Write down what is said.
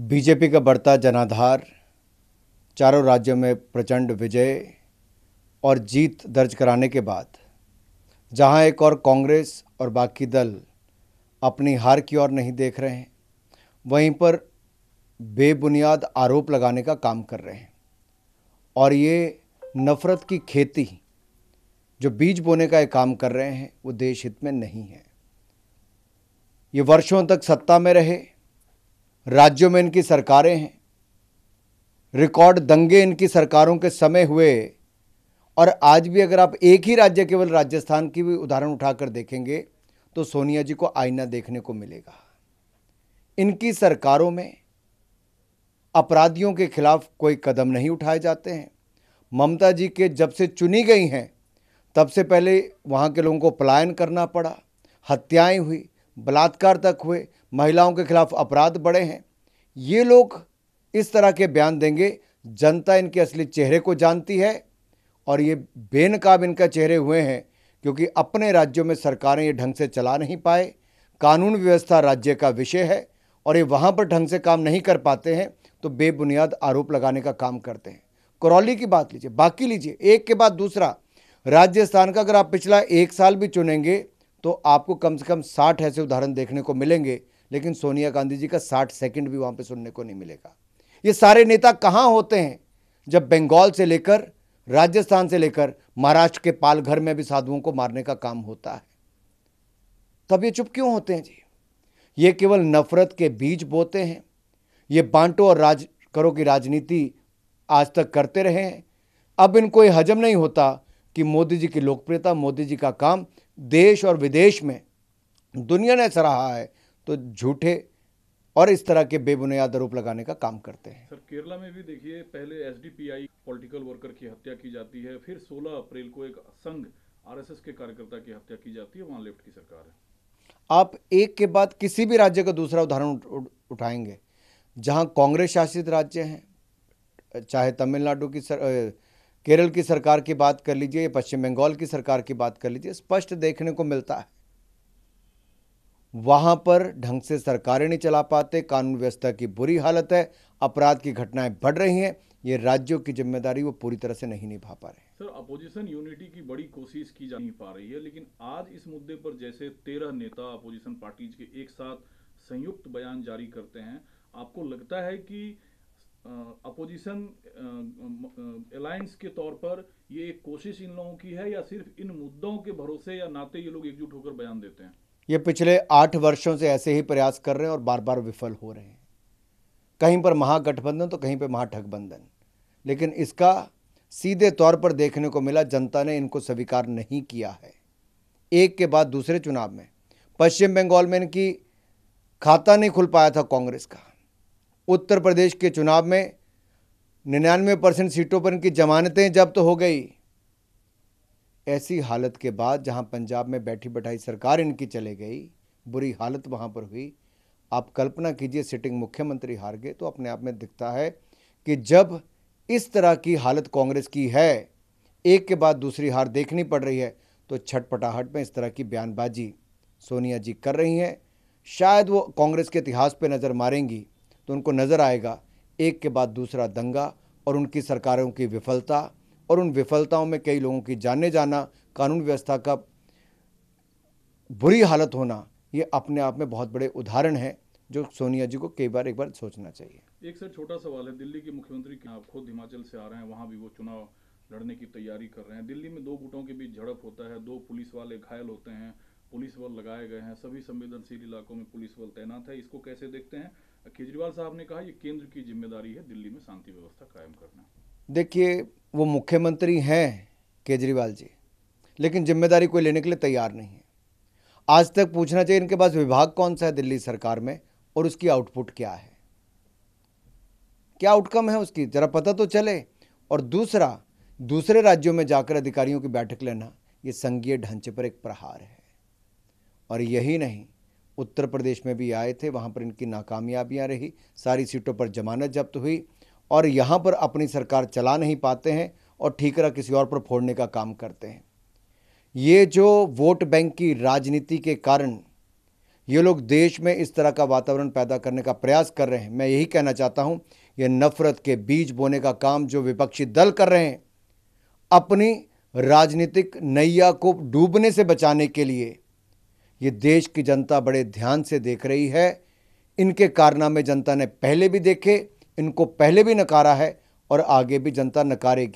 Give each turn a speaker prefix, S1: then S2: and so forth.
S1: BJP का बढ़ता जनाधार चारों राज्यों में प्रचंड विजय और जीत दर्ज कराने के बाद जहां एक और कांग्रेस और बाकी दल अपनी हार की ओर नहीं देख रहे हैं वहीं पर बेबुनियाद आरोप लगाने का काम कर रहे हैं और ये नफ़रत की खेती जो बीज बोने का ये काम कर रहे हैं वो देश हित में नहीं है ये वर्षों तक सत्ता में रहे राज्यों में इनकी सरकारें हैं रिकॉर्ड दंगे इनकी सरकारों के समय हुए और आज भी अगर आप एक ही राज्य केवल राजस्थान की भी उदाहरण उठाकर देखेंगे तो सोनिया जी को आईना देखने को मिलेगा इनकी सरकारों में अपराधियों के खिलाफ कोई कदम नहीं उठाए जाते हैं ममता जी के जब से चुनी गई हैं तब से पहले वहाँ के लोगों को पलायन करना पड़ा हत्याएं हुई बलात्कार तक हुए महिलाओं के खिलाफ अपराध बढ़े हैं ये लोग इस तरह के बयान देंगे जनता इनके असली चेहरे को जानती है और ये बेनकाब इनका चेहरे हुए हैं क्योंकि अपने राज्यों में सरकारें ये ढंग से चला नहीं पाए कानून व्यवस्था राज्य का विषय है और ये वहाँ पर ढंग से काम नहीं कर पाते हैं तो बेबुनियाद आरोप लगाने का काम करते हैं करौली की बात लीजिए बाकी लीजिए एक के बाद दूसरा राजस्थान का अगर आप पिछला एक साल भी चुनेंगे तो आपको कम से कम साठ ऐसे उदाहरण देखने को मिलेंगे लेकिन सोनिया गांधी जी का साठ सेकंड भी वहाँ पे सुनने को नहीं मिलेगा ये सारे नेता कहाँ होते हैं जब बंगाल से लेकर राजस्थान से लेकर महाराष्ट्र के पालघर में भी साधुओं को मारने का काम होता है तब ये चुप क्यों होते हैं जी ये केवल नफरत के बीज बोते हैं ये बांटो और राज करो की राजनीति आज तक करते रहे हैं अब इनको ये हजम नहीं होता कि मोदी जी की लोकप्रियता मोदी जी का काम देश और विदेश में दुनिया ने सराहा है तो झूठे और इस तरह के बेबुनियाद आरोप लगाने का काम करते हैं
S2: सर केरला में भी देखिए पहले एसडीपीआई पॉलिटिकल वर्कर की हत्या की जाती है फिर 16 अप्रैल को एक संघ आरएसएस के कार्यकर्ता की हत्या की जाती है वहाँ लेफ्ट की सरकार
S1: है आप एक के बाद किसी भी राज्य का दूसरा उदाहरण उठाएंगे जहां कांग्रेस शासित राज्य हैं चाहे तमिलनाडु की सर, केरल की सरकार की बात कर लीजिए या पश्चिम बंगाल की सरकार की बात कर लीजिए स्पष्ट देखने को मिलता है वहां पर ढंग से सरकारें नहीं चला पाते कानून व्यवस्था की बुरी हालत है अपराध की घटनाएं बढ़ रही हैं ये राज्यों की जिम्मेदारी वो पूरी तरह से नहीं निभा पा रहे
S2: सर अपोजिशन यूनिटी की बड़ी कोशिश की जा नहीं पा रही है लेकिन आज इस मुद्दे पर जैसे तेरह नेता अपोजिशन पार्टीज के एक साथ संयुक्त बयान जारी करते हैं आपको लगता है कि अपोजिशन अलायंस के तौर पर ये एक कोशिश इन लोगों की है या सिर्फ इन मुद्दों के भरोसे या नाते ये लोग एकजुट होकर बयान देते हैं
S1: ये पिछले आठ वर्षों से ऐसे ही प्रयास कर रहे हैं और बार बार विफल हो रहे हैं कहीं पर महागठबंधन तो कहीं पर महाठगबंधन लेकिन इसका सीधे तौर पर देखने को मिला जनता ने इनको स्वीकार नहीं किया है एक के बाद दूसरे चुनाव में पश्चिम बंगाल में इनकी खाता नहीं खुल पाया था कांग्रेस का उत्तर प्रदेश के चुनाव में निन्यानवे परसेंट सीटों पर इनकी जमानतें जब्त तो हो गई ऐसी हालत के बाद जहां पंजाब में बैठी बैठाई सरकार इनकी चले गई बुरी हालत वहां पर हुई आप कल्पना कीजिए सिटिंग मुख्यमंत्री हार गए तो अपने आप में दिखता है कि जब इस तरह की हालत कांग्रेस की है एक के बाद दूसरी हार देखनी पड़ रही है तो छटपटाहट में इस तरह की बयानबाजी सोनिया जी कर रही हैं शायद वो कांग्रेस के इतिहास पर नज़र मारेंगी तो उनको नज़र आएगा एक के बाद दूसरा दंगा और उनकी सरकारों की विफलता और उन विफलताओं में कई लोगों की जाने जाना कानून व्यवस्था का बुरी हालत होना ये अपने आप में बहुत बड़े उदाहरण हैं जो सोनिया जी को कई बार एक बार सोचना चाहिए
S2: एक सर छोटा सवाल है दिल्ली के मुख्यमंत्री आप खुद हिमाचल से आ रहे हैं वहाँ भी वो चुनाव लड़ने की तैयारी कर रहे हैं दिल्ली में दो गुटों के बीच झड़प होता है दो पुलिस वाले घायल होते हैं पुलिस बल लगाए गए हैं सभी संवेदनशील इलाकों में पुलिस बल तैनात है इसको कैसे देखते हैं केजरीवाल साहब ने कहा ये केंद्र की जिम्मेदारी है दिल्ली में शांति व्यवस्था कायम करना
S1: देखिए वो मुख्यमंत्री हैं केजरीवाल जी लेकिन जिम्मेदारी कोई लेने के लिए तैयार नहीं है आज तक पूछना चाहिए इनके पास विभाग कौन सा है दिल्ली सरकार में और उसकी आउटपुट क्या है क्या आउटकम है उसकी ज़रा पता तो चले और दूसरा दूसरे राज्यों में जाकर अधिकारियों की बैठक लेना ये संघीय ढांचे पर एक प्रहार है और यही नहीं उत्तर प्रदेश में भी आए थे वहाँ पर इनकी नाकामयाबियाँ रही सारी सीटों पर जमानत जब्त हुई और यहाँ पर अपनी सरकार चला नहीं पाते हैं और ठीकरा किसी और पर फोड़ने का काम करते हैं ये जो वोट बैंक की राजनीति के कारण ये लोग देश में इस तरह का वातावरण पैदा करने का प्रयास कर रहे हैं मैं यही कहना चाहता हूँ ये नफरत के बीज बोने का काम जो विपक्षी दल कर रहे हैं अपनी राजनीतिक नैया को डूबने से बचाने के लिए ये देश की जनता बड़े ध्यान से देख रही है इनके कारनामे जनता ने पहले भी देखे इनको पहले भी नकारा है और आगे भी जनता नकारेगी